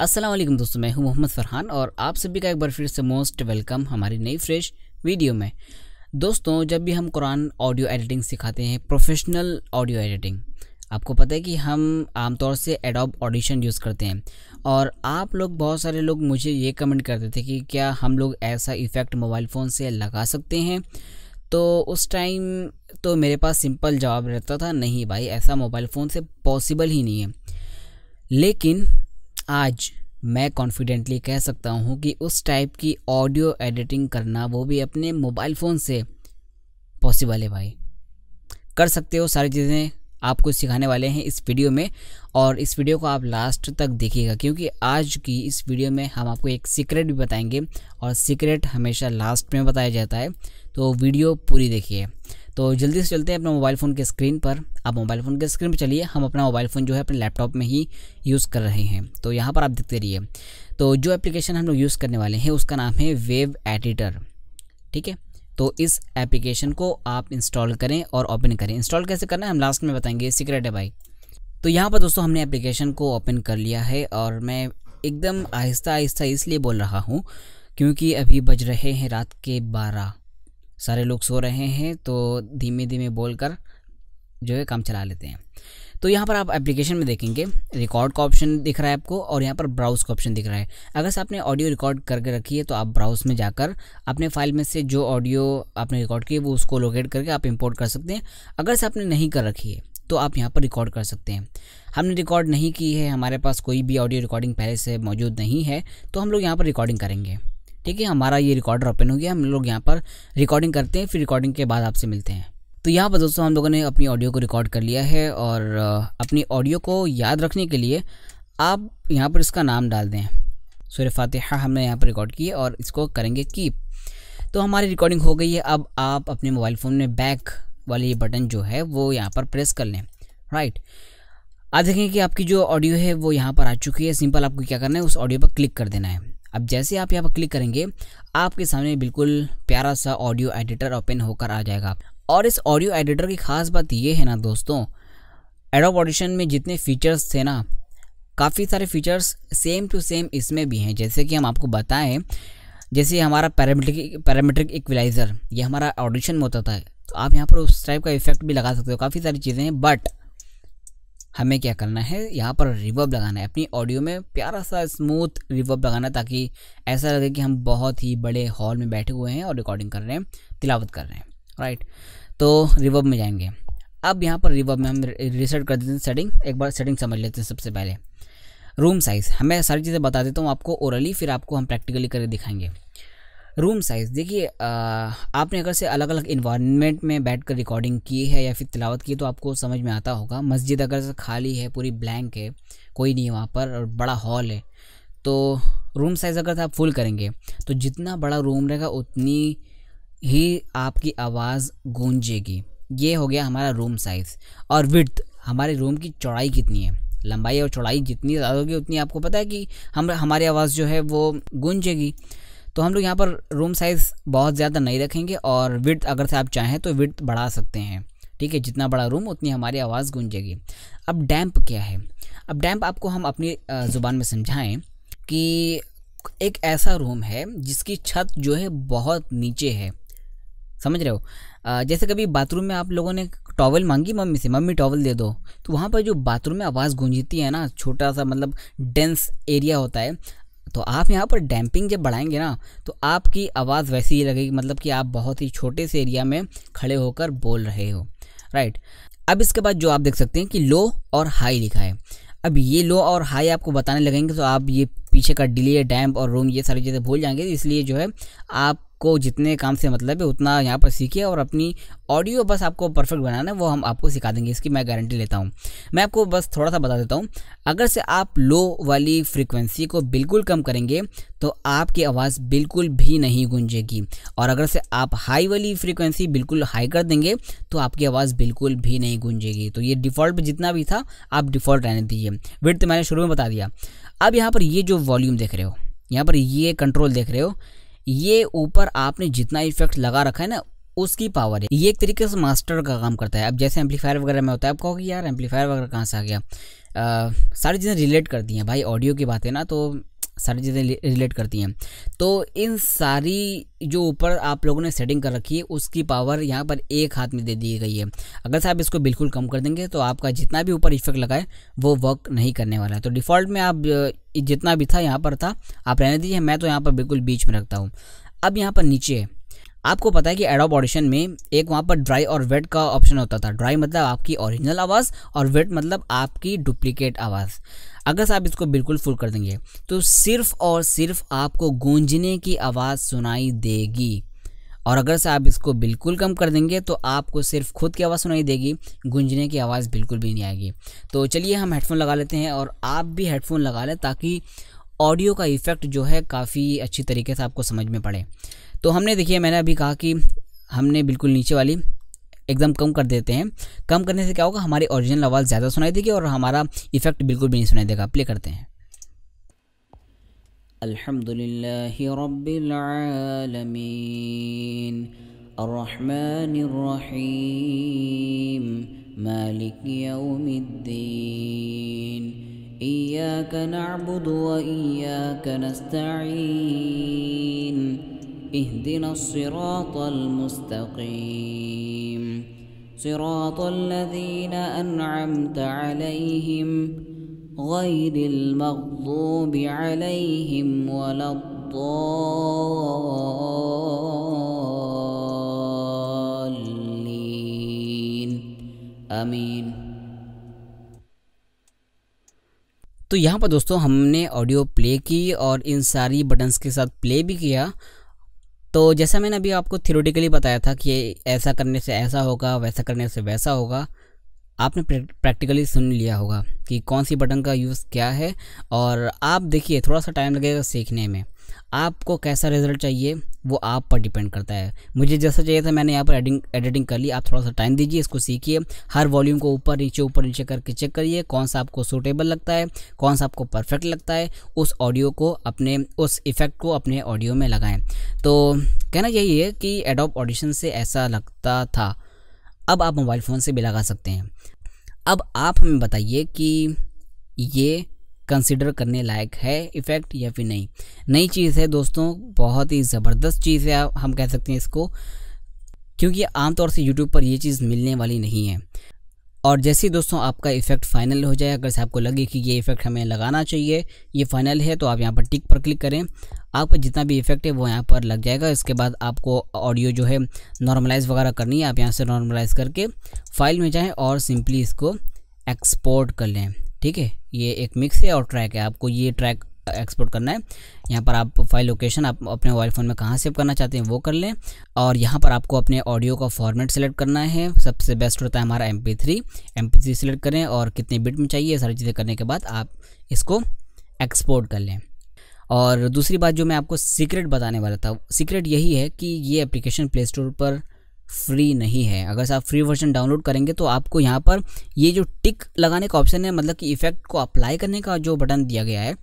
असलम दोस्तों मैं हूं मोहम्मद फरहान और आप सभी का एक बार फिर से मोस्ट वेलकम हमारी नई फ्रेश वीडियो में दोस्तों जब भी हम कुरान ऑडियो एडिटिंग सिखाते हैं प्रोफेशनल ऑडियो एडिटिंग आपको पता है कि हम आमतौर से एडोब ऑडिशन यूज़ करते हैं और आप लोग बहुत सारे लोग मुझे ये कमेंट करते थे कि क्या हम लोग ऐसा इफ़ेक्ट मोबाइल फ़ोन से लगा सकते हैं तो उस टाइम तो मेरे पास सिंपल जवाब रहता था नहीं भाई ऐसा मोबाइल फ़ोन से पॉसिबल ही नहीं है लेकिन आज मैं कॉन्फिडेंटली कह सकता हूँ कि उस टाइप की ऑडियो एडिटिंग करना वो भी अपने मोबाइल फ़ोन से पॉसिबल है भाई कर सकते हो सारी चीज़ें आपको सिखाने वाले हैं इस वीडियो में और इस वीडियो को आप लास्ट तक देखिएगा क्योंकि आज की इस वीडियो में हम आपको एक सीक्रेट भी बताएंगे और सीक्रेट हमेशा लास्ट में बताया जाता है तो वीडियो पूरी देखिए तो जल्दी से चलते हैं अपने मोबाइल फ़ोन के स्क्रीन पर आप मोबाइल फ़ोन के स्क्रीन पर चलिए हम अपना मोबाइल फ़ोन जो है अपने लैपटॉप में ही यूज़ कर रहे हैं तो यहाँ पर आप देखते रहिए तो जो एप्लीकेशन हम लोग यूज़ करने वाले हैं उसका नाम है वेव एडिटर ठीक है तो इस एप्लीकेशन को आप इंस्टॉल करें और ओपन करें इंस्टॉल कैसे करना है हम लास्ट में बताएंगे सीक्रेट है भाई तो यहाँ पर दोस्तों हमने एप्लीकेशन को ओपन कर लिया है और मैं एकदम आहिस्ता आहिस्ता इसलिए बोल रहा हूँ क्योंकि अभी बज रहे हैं रात के बारह सारे लोग सो रहे हैं तो धीमे धीमे बोल कर जो है काम चला लेते हैं तो यहाँ पर आप एप्लीकेशन में देखेंगे रिकॉर्ड का ऑप्शन दिख रहा है आपको और यहाँ पर ब्राउज का ऑप्शन दिख रहा है अगर से आपने ऑडियो रिकॉर्ड करके रखी है तो आप ब्राउज में जाकर अपने फाइल में से जो ऑडियो आपने रिकॉर्ड की है वो उसको लोकेट करके आप इम्पोर्ट कर सकते हैं अगर से आपने नहीं कर रखी है तो आप यहाँ पर रिकॉर्ड कर सकते हैं हमने रिकॉर्ड नहीं की है हमारे पास कोई भी ऑडियो रिकॉर्डिंग पहले से मौजूद नहीं है तो हम लोग यहाँ पर रिकॉर्डिंग करेंगे ठीक है हमारा ये रिकॉर्डर ओपन हो गया हम लोग यहाँ पर रिकॉर्डिंग करते हैं फिर रिकॉर्डिंग के बाद आपसे मिलते हैं तो यहाँ पर दोस्तों हम लोगों ने अपनी ऑडियो को रिकॉर्ड कर लिया है और अपनी ऑडियो को याद रखने के लिए आप यहाँ पर इसका नाम डाल दें सूर्य फातिहा हमने यहाँ पर रिकॉर्ड की और इसको करेंगे कीप तो हमारी रिकॉर्डिंग हो गई है अब आप अपने मोबाइल फ़ोन में बैक वाली बटन जो है वो यहाँ पर प्रेस कर लें राइट आप देखेंगे कि आपकी जो ऑडियो है वो यहाँ पर आ चुकी है सिंपल आपको क्या करना है उस ऑडियो पर क्लिक कर देना है अब जैसे आप यहाँ पर क्लिक करेंगे आपके सामने बिल्कुल प्यारा सा ऑडियो एडिटर ओपन होकर आ जाएगा और इस ऑडियो एडिटर की खास बात ये है ना दोस्तों एडोब ऑडिशन में जितने फीचर्स थे ना काफ़ी सारे फीचर्स सेम टू सेम इसमें भी हैं जैसे कि हम आपको बताएं जैसे हमारा पैरामीट्रिक पैरामीट्रिक इक्वलाइज़र ये हमारा ऑडिशन में होता था तो आप यहाँ पर उस टाइप का इफेक्ट भी लगा सकते हो काफ़ी सारी चीज़ें हैं बट हमें क्या करना है यहाँ पर रिवर्ब लगाना है अपनी ऑडियो में प्यारा सा स्मूथ रिवर्ब लगाना ताकि ऐसा लगे कि हम बहुत ही बड़े हॉल में बैठे हुए हैं और रिकॉर्डिंग कर रहे हैं तिलावत कर रहे हैं राइट तो रिवर्ब में जाएंगे अब यहाँ पर रिवर्ब में हम रिसेट कर देते हैं सेटिंग एक बार सेटिंग समझ लेते हैं सबसे पहले रूम साइज़ हमें सारी चीज़ें बता देता हूँ आपको ओरली फिर आपको हम प्रैक्टिकली करके दिखाएंगे रूम साइज़ देखिए आपने अगर से अलग अलग इन्वायरमेंट में बैठ कर रिकॉर्डिंग की है या फिर तिलावत की तो आपको समझ में आता होगा मस्जिद अगर से खाली है पूरी ब्लैंक है कोई नहीं है वहाँ पर और बड़ा हॉल है तो रूम साइज़ अगर आप फुल करेंगे तो जितना बड़ा रूम रहेगा उतनी ही आपकी आवाज़ गूंजेगी ये हो गया हमारा रूम साइज़ और विथ हमारे रूम की चौड़ाई कितनी है लंबाई और चौड़ाई जितनी ज़्यादा होगी उतनी आपको पता है कि हम हमारी आवाज़ जो है वो गूंजेगी तो हम लोग यहाँ पर रूम साइज़ बहुत ज़्यादा नहीं रखेंगे और विर्थ अगर से आप चाहें तो विर्थ बढ़ा सकते हैं ठीक है जितना बड़ा रूम उतनी हमारी आवाज़ गूंजेगी अब डैम्प क्या है अब डैम्प आपको हम अपनी ज़ुबान में समझाएं कि एक ऐसा रूम है जिसकी छत जो है बहुत नीचे है समझ रहे हो जैसे कभी बाथरूम में आप लोगों ने टॉवल मांगी मम्मी से मम्मी टॉवल दे दो तो वहाँ पर जो बाथरूम में आवाज़ गूंजती है ना छोटा सा मतलब डेंस एरिया होता है तो आप यहाँ पर डैम्पिंग जब बढ़ाएंगे ना तो आपकी आवाज़ वैसी ही लगेगी मतलब कि आप बहुत ही छोटे से एरिया में खड़े होकर बोल रहे हो राइट अब इसके बाद जो आप देख सकते हैं कि लो और हाई लिखा है अब ये लो और हाई आपको बताने लगेंगे तो आप ये पीछे का डिले डैम्प और रूम ये सारी चीज़ें भूल जाएंगे इसलिए जो है आप आपको जितने काम से मतलब है उतना यहाँ पर सीखिए और अपनी ऑडियो बस आपको परफेक्ट बनाना है वो हम आपको सिखा देंगे इसकी मैं गारंटी लेता हूँ मैं आपको बस थोड़ा सा बता देता हूँ अगर से आप लो वाली फ्रिक्वेंसी को बिल्कुल कम करेंगे तो आपकी आवाज़ बिल्कुल भी नहीं गूंजेगी और अगर से आप हाई वाली फ्रिक्वेंसी बिल्कुल हाई कर देंगे तो आपकी आवाज़ बिल्कुल भी नहीं गूंजेगी तो ये डिफ़ॉल्ट जितना भी था आप डिफ़ॉल्ट रहने दीजिए विर्थ मैंने शुरू में बता दिया अब यहाँ पर ये जो वॉल्यूम देख रहे हो यहाँ पर ये कंट्रोल देख रहे हो ये ऊपर आपने जितना इफेक्ट लगा रखा है ना उसकी पावर है ये एक तरीके से मास्टर का काम करता है अब जैसे एम्पलीफायर वगैरह में होता है कहो कहोगे यार एम्पलीफायर वगैरह कहाँ से आ गया आ, सारी चीज़ें रिलेट करती हैं भाई ऑडियो की बात है ना तो सारी चीज़ें रिलेट करती हैं तो इन सारी जो ऊपर आप लोगों ने सेटिंग कर रखी है उसकी पावर यहाँ पर एक हाथ में दे दी गई है अगर से आप इसको बिल्कुल कम कर देंगे तो आपका जितना भी ऊपर इफेक्ट लगाए वो वर्क नहीं करने वाला है तो डिफ़ॉल्ट में आप जितना भी था यहाँ पर था आप रहने दीजिए मैं तो यहाँ पर बिल्कुल बीच में रखता हूँ अब यहाँ पर नीचे आपको पता है कि एडोब ऑडिशन में एक वहाँ पर ड्राई और वेट का ऑप्शन होता था ड्राई मतलब आपकी ओरिजिनल आवाज़ और वेट मतलब आपकी डुप्लीकेट आवाज़ अगर आप इसको बिल्कुल फुल कर देंगे तो सिर्फ और सिर्फ आपको गूंजने की आवाज़ सुनाई देगी और अगर से आप इसको बिल्कुल कम कर देंगे तो आपको सिर्फ खुद की आवाज़ सुनाई देगी गूंजने की आवाज़ बिल्कुल भी नहीं आएगी तो चलिए हम हेडफोन लगा लेते हैं और आप भी हेडफोन लगा लें ताकि ऑडियो का इफ़ेक्ट जो है काफ़ी अच्छी तरीके से आपको समझ में पड़े तो हमने देखिए मैंने अभी कहा कि हमने बिल्कुल नीचे वाली एकदम कम कर देते हैं कम करने से क्या होगा हमारी ओरिजिनल आवाज़ ज़्यादा सुनाई देगी और हमारा इफेक्ट बिल्कुल भी नहीं सुनाई देगा प्ले करते हैं اهدنا الصراط المستقيم صراط الذين أنعمت عليهم غير المغضوب عليهم ولا الضالين آمين تو یہاں پر دوستو ہم نے آڈیو پلے کی اور ان ساری بٹنز کے ساتھ پلے بھی کیا तो जैसा मैंने अभी आपको थियोरेटिकली बताया था कि ऐसा करने से ऐसा होगा वैसा करने से वैसा होगा आपने प्रैक्टिकली सुन लिया होगा कि कौन सी बटन का यूज़ क्या है और आप देखिए थोड़ा सा टाइम लगेगा सीखने में आपको कैसा रिज़ल्ट चाहिए वो आप पर डिपेंड करता है मुझे जैसा चाहिए था मैंने यहाँ पर एडिंग एडिटिंग कर ली आप थोड़ा सा टाइम दीजिए इसको सीखिए हर वॉल्यूम को ऊपर नीचे ऊपर नीचे करके चेक करिए कौन सा आपको सूटेबल लगता है कौन सा आपको परफेक्ट लगता है उस ऑडियो को अपने उस इफेक्ट को अपने ऑडियो में लगाएं तो कहना यही है कि एडोप ऑडिशन से ऐसा लगता था अब आप मोबाइल फ़ोन से भी लगा सकते हैं अब आप हमें बताइए कि ये कंसिडर करने लायक है इफ़ेक्ट या फिर नहीं नई चीज़ है दोस्तों बहुत ही ज़बरदस्त चीज़ है हम कह सकते हैं इसको क्योंकि आमतौर से यूट्यूब पर ये चीज़ मिलने वाली नहीं है और जैसे ही दोस्तों आपका इफेक्ट फाइनल हो जाए अगर से आपको लगे कि ये इफेक्ट हमें लगाना चाहिए ये फाइनल है तो आप यहाँ पर टिक पर क्लिक करें आपका जितना भी इफेक्ट है वो यहाँ पर लग जाएगा इसके बाद आपको ऑडियो जो है नॉर्मलाइज वगैरह करनी है आप यहाँ से नॉर्मलाइज करके फाइल में जाएँ और सिंपली इसको एक्सपोर्ट कर लें ठीक है ये एक मिक्स है और ट्रैक है आपको ये ट्रैक एक्सपोर्ट करना है यहाँ पर आप फाइल लोकेशन आप अपने मोबाइल फ़ोन में कहाँ सेव करना चाहते हैं वो कर लें और यहाँ पर आपको अपने ऑडियो का फॉर्मेट सेलेक्ट करना है सबसे बेस्ट होता है हमारा M P three M P three select करें और कितने बिट में चाहिए सारी चीज़ें करने के बाद आप इसको एक्सपोर्ट कर लें और दूसरी बात जो मैं आपको सीक्रेट बताने वाला था सीक्रेट यही है कि ये एप्लीकेशन प्ले स्टोर पर फ्री नहीं है अगर आप फ्री वर्जन डाउनलोड करेंगे तो आपको यहाँ पर ये जो टिक लगाने का ऑप्शन है मतलब कि इफ़ेक्ट को अप्लाई करने का जो बटन दिया गया है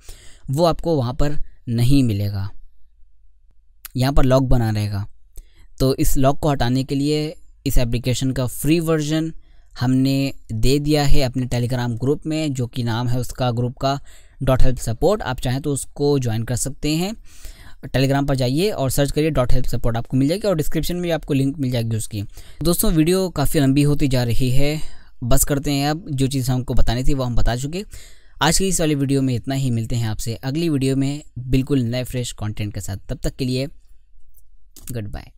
वो आपको वहाँ पर नहीं मिलेगा यहाँ पर लॉक बना रहेगा तो इस लॉक को हटाने के लिए इस एप्लीकेशन का फ्री वर्जन हमने दे दिया है अपने टेलीग्राम ग्रुप में जो कि नाम है उसका ग्रुप का डॉट हेल्प सपोर्ट आप चाहें तो उसको ज्वाइन कर सकते हैं टेलीग्राम पर जाइए और सर्च करिए डॉट हेल्प सपोर्ट आपको मिल जाएगी और डिस्क्रिप्शन में आपको लिंक मिल जाएगी उसकी दोस्तों वीडियो काफ़ी लंबी होती जा रही है बस करते हैं अब जो चीज़ हमको बतानी थी वो हम बता चुके आज की इस वाली वीडियो में इतना ही मिलते हैं आपसे अगली वीडियो में बिल्कुल नए फ्रेश कंटेंट के साथ तब तक के लिए गुड बाय